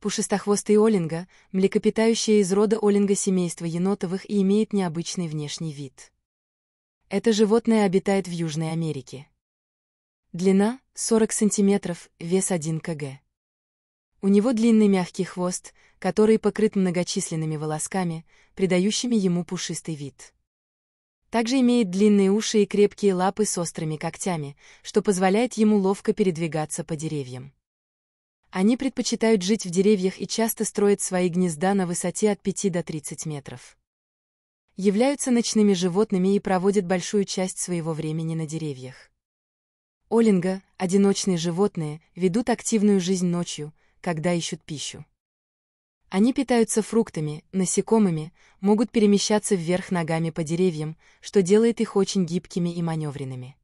пушистохвостый олинга, млекопитающее из рода олинга семейства енотовых и имеет необычный внешний вид. Это животное обитает в Южной Америке. Длина – 40 см, вес 1 кг. У него длинный мягкий хвост, который покрыт многочисленными волосками, придающими ему пушистый вид. Также имеет длинные уши и крепкие лапы с острыми когтями, что позволяет ему ловко передвигаться по деревьям. Они предпочитают жить в деревьях и часто строят свои гнезда на высоте от 5 до 30 метров. Являются ночными животными и проводят большую часть своего времени на деревьях. Олинга, одиночные животные, ведут активную жизнь ночью, когда ищут пищу. Они питаются фруктами, насекомыми, могут перемещаться вверх ногами по деревьям, что делает их очень гибкими и маневренными.